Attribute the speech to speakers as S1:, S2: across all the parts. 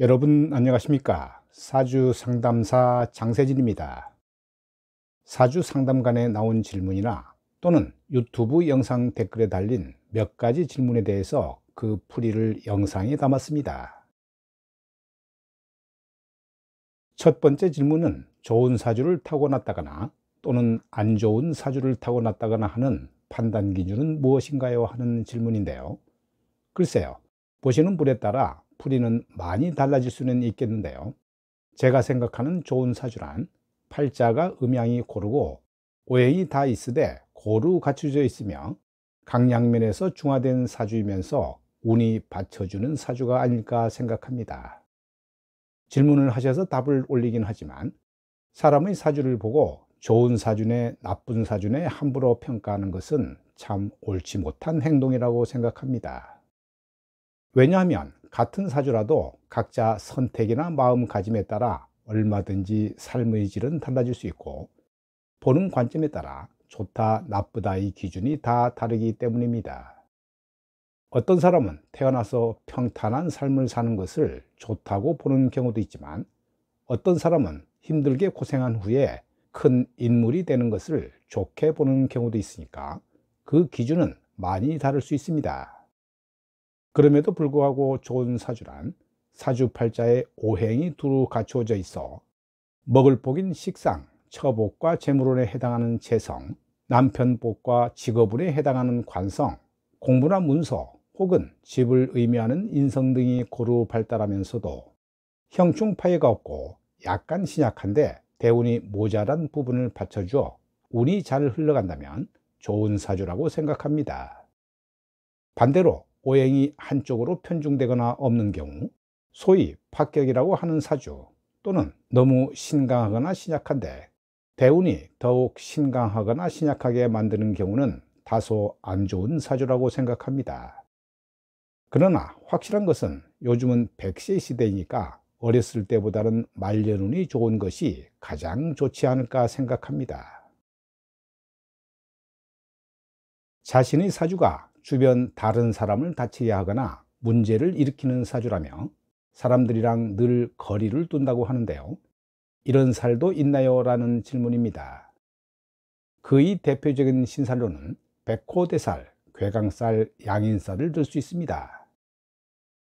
S1: 여러분 안녕하십니까 사주 상담사 장세진입니다 사주 상담관에 나온 질문이나 또는 유튜브 영상 댓글에 달린 몇 가지 질문에 대해서 그 풀이를 영상에 담았습니다 첫 번째 질문은 좋은 사주를 타고났다거나 또는 안 좋은 사주를 타고났다거나 하는 판단 기준은 무엇인가요? 하는 질문인데요 글쎄요 보시는 분에 따라 풀리는 많이 달라질 수는 있겠는데요. 제가 생각하는 좋은 사주란 팔자가 음양이 고르고 오행이 다 있으되 고루 갖춰져 있으며 강양면에서 중화된 사주이면서 운이 받쳐주는 사주가 아닐까 생각합니다. 질문을 하셔서 답을 올리긴 하지만 사람의 사주를 보고 좋은 사주네 나쁜 사주네 함부로 평가하는 것은 참 옳지 못한 행동이라고 생각합니다. 왜냐하면 같은 사주라도 각자 선택이나 마음가짐에 따라 얼마든지 삶의 질은 달라질 수 있고 보는 관점에 따라 좋다 나쁘다의 기준이 다 다르기 때문입니다. 어떤 사람은 태어나서 평탄한 삶을 사는 것을 좋다고 보는 경우도 있지만 어떤 사람은 힘들게 고생한 후에 큰 인물이 되는 것을 좋게 보는 경우도 있으니까 그 기준은 많이 다를 수 있습니다. 그럼에도 불구하고 좋은 사주란 사주팔자의 오행이 두루 갖추어져 있어 먹을 복인 식상, 처복과 재물운에 해당하는 재성, 남편 복과 직업운에 해당하는 관성, 공부나 문서 혹은 집을 의미하는 인성 등이 고루 발달하면서도 형충파이가 없고 약간 신약한데 대운이 모자란 부분을 받쳐주어 운이 잘 흘러간다면 좋은 사주라고 생각합니다. 반대로 오행이 한쪽으로 편중되거나 없는 경우 소위 파격이라고 하는 사주 또는 너무 신강하거나 신약한데 대운이 더욱 신강하거나 신약하게 만드는 경우는 다소 안 좋은 사주라고 생각합니다. 그러나 확실한 것은 요즘은 100세 시대이니까 어렸을 때보다는 말년운이 좋은 것이 가장 좋지 않을까 생각합니다. 자신의 사주가 주변 다른 사람을 다치게 하거나 문제를 일으키는 사주라며 사람들이랑 늘 거리를 둔다고 하는데요. 이런 살도 있나요? 라는 질문입니다. 그의 대표적인 신살로는 백호대살, 괴강살, 양인살을 들 수 있습니다.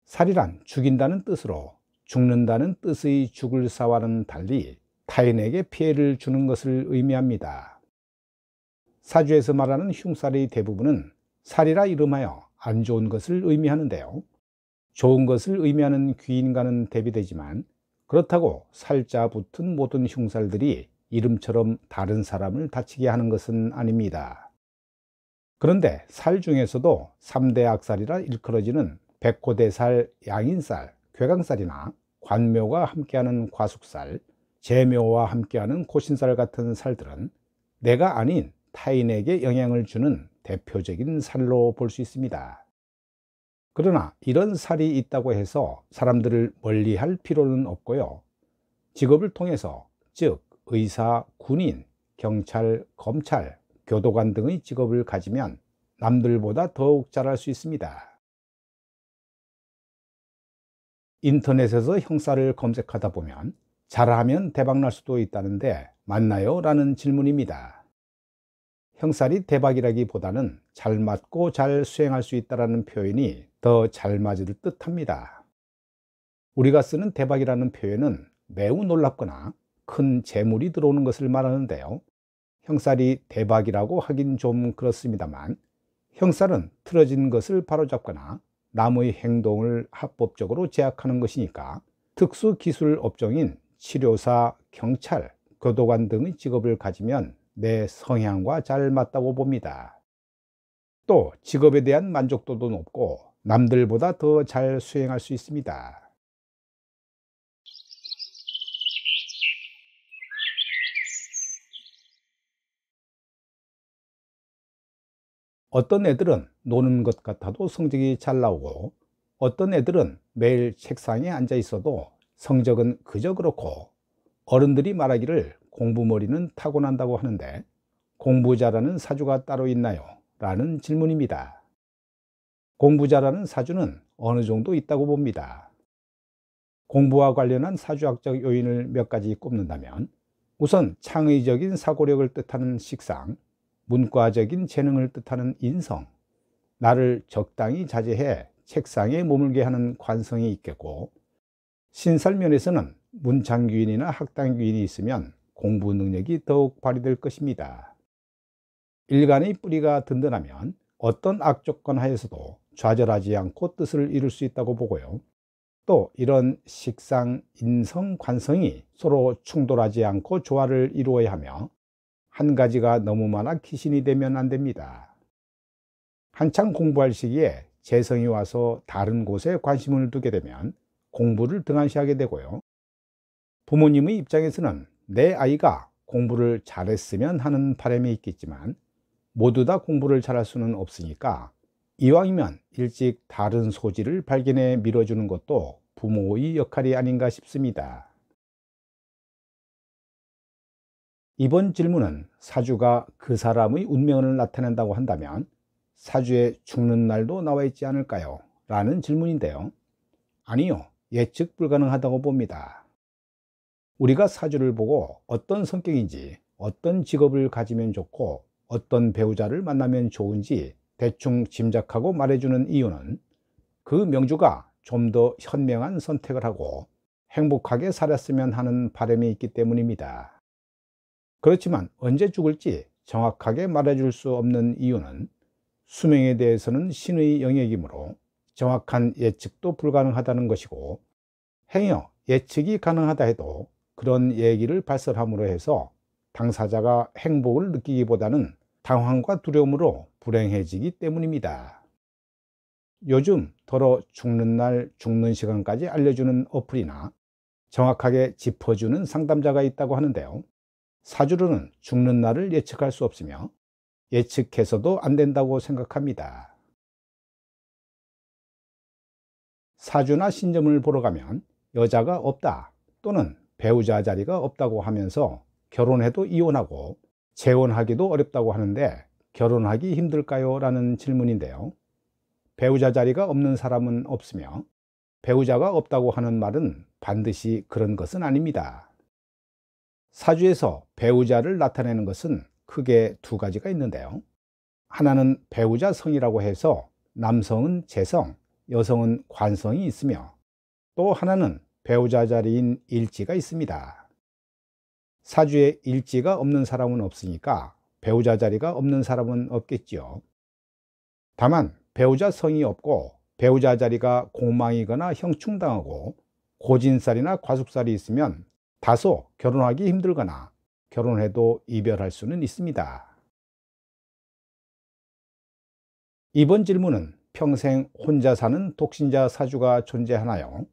S1: 살이란 죽인다는 뜻으로 죽는다는 뜻의 죽을 사와는 달리 타인에게 피해를 주는 것을 의미합니다. 사주에서 말하는 흉살의 대부분은 살이라 이름하여 안 좋은 것을 의미하는데요. 좋은 것을 의미하는 귀인과는 대비되지만 그렇다고 살자 붙은 모든 흉살들이 이름처럼 다른 사람을 다치게 하는 것은 아닙니다. 그런데 살 중에서도 3대 악살이라 일컬어지는 백호대살, 양인살, 괴강살이나 관묘가 함께하는 과숙살, 재묘와 함께하는 고신살 같은 살들은 내가 아닌 타인에게 영향을 주는 대표적인 살로 볼 수 있습니다. 그러나 이런 살이 있다고 해서 사람들을 멀리 할 필요는 없고요. 직업을 통해서 즉 의사, 군인, 경찰, 검찰, 교도관 등의 직업을 가지면 남들보다 더욱 잘할 수 있습니다. 인터넷에서 형사를 검색하다 보면 잘하면 대박날 수도 있다는데 맞나요? 라는 질문입니다. 형살이 대박이라기보다는 잘 맞고 잘 수행할 수 있다는 표현이 더 잘 맞을 듯 합니다. 우리가 쓰는 대박이라는 표현은 매우 놀랍거나 큰 재물이 들어오는 것을 말하는데요. 형살이 대박이라고 하긴 좀 그렇습니다만 형살은 틀어진 것을 바로잡거나 남의 행동을 합법적으로 제약하는 것이니까 특수 기술 업종인 치료사, 경찰, 교도관 등의 직업을 가지면 내 성향과 잘 맞다고 봅니다. 또 직업에 대한 만족도도 높고 남들보다 더 잘 수행할 수 있습니다. 어떤 애들은 노는 것 같아도 성적이 잘 나오고 어떤 애들은 매일 책상에 앉아 있어도 성적은 그저 그렇고 어른들이 말하기를 공부머리는 타고난다고 하는데 공부 잘하는 사주가 따로 있나요? 라는 질문입니다. 공부 잘하는 사주는 어느 정도 있다고 봅니다. 공부와 관련한 사주학적 요인을 몇 가지 꼽는다면 우선 창의적인 사고력을 뜻하는 식상, 문과적인 재능을 뜻하는 인성, 나를 적당히 자제해 책상에 머물게 하는 관성이 있겠고 신설면에서는 문창규인이나 학당규인이 있으면 공부 능력이 더욱 발휘될 것입니다. 일간의 뿌리가 든든하면 어떤 악조건 하에서도 좌절하지 않고 뜻을 이룰 수 있다고 보고요. 또 이런 식상, 인성, 관성이 서로 충돌하지 않고 조화를 이루어야 하며 한 가지가 너무 많아 귀신이 되면 안 됩니다. 한창 공부할 시기에 재성이 와서 다른 곳에 관심을 두게 되면 공부를 등한시하게 되고요. 부모님의 입장에서는 내 아이가 공부를 잘했으면 하는 바람이 있겠지만 모두 다 공부를 잘할 수는 없으니까 이왕이면 일찍 다른 소질을 발견해 밀어주는 것도 부모의 역할이 아닌가 싶습니다. 이번 질문은 사주가 그 사람의 운명을 나타낸다고 한다면 사주에 죽는 날도 나와 있지 않을까요? 라는 질문인데요. 아니요. 예측 불가능하다고 봅니다. 우리가 사주를 보고 어떤 성격인지, 어떤 직업을 가지면 좋고 어떤 배우자를 만나면 좋은지 대충 짐작하고 말해주는 이유는 그 명주가 좀 더 현명한 선택을 하고 행복하게 살았으면 하는 바람이 있기 때문입니다. 그렇지만 언제 죽을지 정확하게 말해줄 수 없는 이유는 수명에 대해서는 신의 영역이므로 정확한 예측도 불가능하다는 것이고 행여 예측이 가능하다 해도 그런 얘기를 발설함으로 해서 당사자가 행복을 느끼기보다는 당황과 두려움으로 불행해지기 때문입니다. 요즘 더러 죽는 날 죽는 시간까지 알려주는 어플이나 정확하게 짚어주는 상담자가 있다고 하는데요. 사주로는 죽는 날을 예측할 수 없으며 예측해서도 안 된다고 생각합니다. 사주나 신점을 보러 가면 여자가 없다 또는 배우자 자리가 없다고 하면서 결혼해도 이혼하고 재혼하기도 어렵다고 하는데 결혼하기 힘들까요? 라는 질문인데요. 배우자 자리가 없는 사람은 없으며 배우자가 없다고 하는 말은 반드시 그런 것은 아닙니다. 사주에서 배우자를 나타내는 것은 크게 두 가지가 있는데요. 하나는 배우자 성이라고 해서 남성은 재성, 여성은 관성이 있으며 또 하나는 배우자 자리인 일지가 있습니다. 사주에 일지가 없는 사람은 없으니까 배우자 자리가 없는 사람은 없겠지요. 다만 배우자 성이 없고 배우자 자리가 공망이거나 형충당하고 고진살이나 과숙살이 있으면 다소 결혼하기 힘들거나 결혼해도 이별할 수는 있습니다. 이번 질문은 평생 혼자 사는 독신자 사주가 존재하나요?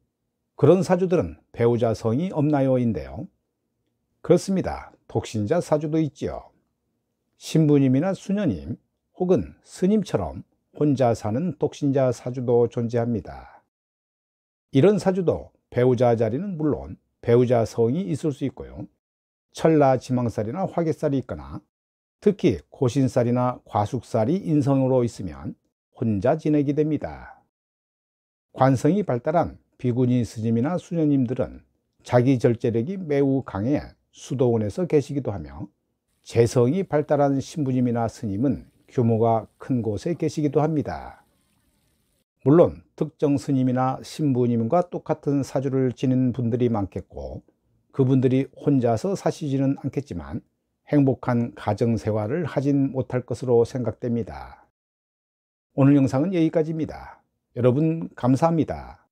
S1: 그런 사주들은 배우자 성이 없나요? 인데요. 그렇습니다. 독신자 사주도 있지요. 신부님이나 수녀님 혹은 스님처럼 혼자 사는 독신자 사주도 존재합니다. 이런 사주도 배우자 자리는 물론 배우자 성이 있을 수 있고요. 철라 지망살이나 화개살이 있거나 특히 고신살이나 과숙살이 인성으로 있으면 혼자 지내게 됩니다. 관성이 발달한 비구니 스님이나 수녀님들은 자기 절제력이 매우 강해 수도원에서 계시기도 하며 재성이 발달한 신부님이나 스님은 규모가 큰 곳에 계시기도 합니다. 물론 특정 스님이나 신부님과 똑같은 사주를 지닌 분들이 많겠고 그분들이 혼자서 사시지는 않겠지만 행복한 가정 생활을 하진 못할 것으로 생각됩니다. 오늘 영상은 여기까지입니다. 여러분 감사합니다.